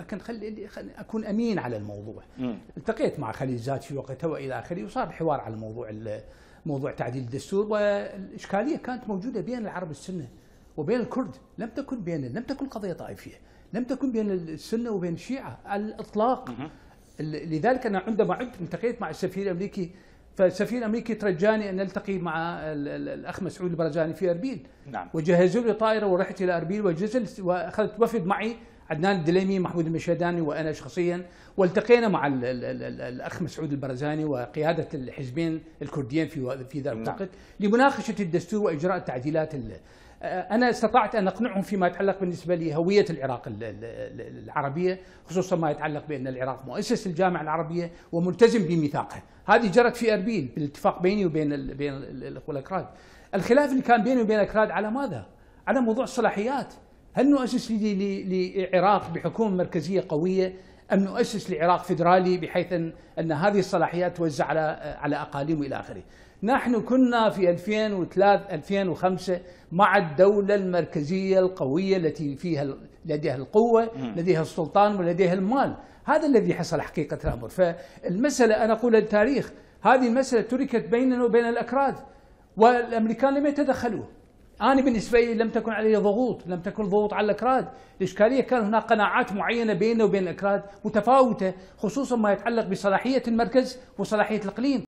لكن خلي اكون امين على الموضوع مم. التقيت مع خليل زاد في وقتها والى اخره وصار حوار على موضوع موضوع تعديل الدستور والاشكاليه كانت موجوده بين العرب السنه وبين الكرد لم تكن بين لم تكن قضيه طائفيه لم تكن بين السنه وبين الشيعه على الاطلاق لذلك انا عندما عدت التقيت مع السفير الامريكي فالسفير الامريكي ترجاني ان التقي مع الاخ مسعود البرزاني في اربيل نعم. وجهزوا لي طائره ورحت الى اربيل وجزل واخذت وفد معي عدنان الدليمي محمود المشهداني وانا شخصيا والتقينا مع الـ الـ الـ الاخ مسعود البرزاني وقياده الحزبين الكرديين في في ذلك نعم. الوقت لمناقشه الدستور واجراء التعديلات آه، انا استطعت ان اقنعهم فيما يتعلق بالنسبه لهويه العراق العربيه خصوصا ما يتعلق بان العراق مؤسس الجامعه العربيه وملتزم بميثاقها هذه جرت في اربيل بالاتفاق بيني وبين بين الاخوه الاكراد الخلاف اللي كان بيني وبين الاكراد على ماذا على موضوع الصلاحيات هل نؤسس لعراق بحكومة مركزية قوية أم نؤسس لعراق فيدرالي بحيث أن, أن هذه الصلاحيات توزع على على أقاليم إلى آخره نحن كنا في 2003 2005 مع الدولة المركزية القوية التي فيها لديها القوة لديها السلطان ولديها المال هذا الذي حصل حقيقة الأمر فالمسألة أنا أقول التاريخ هذه المسألة تركت بيننا وبين الأكراد والأمريكان لم يتدخلوا انا بالنسبه لي لم تكن علي ضغوط، لم تكن ضغوط على الاكراد، الاشكاليه كان هناك قناعات معينه بيننا وبين الاكراد متفاوته خصوصا ما يتعلق بصلاحيه المركز وصلاحيه الاقليم.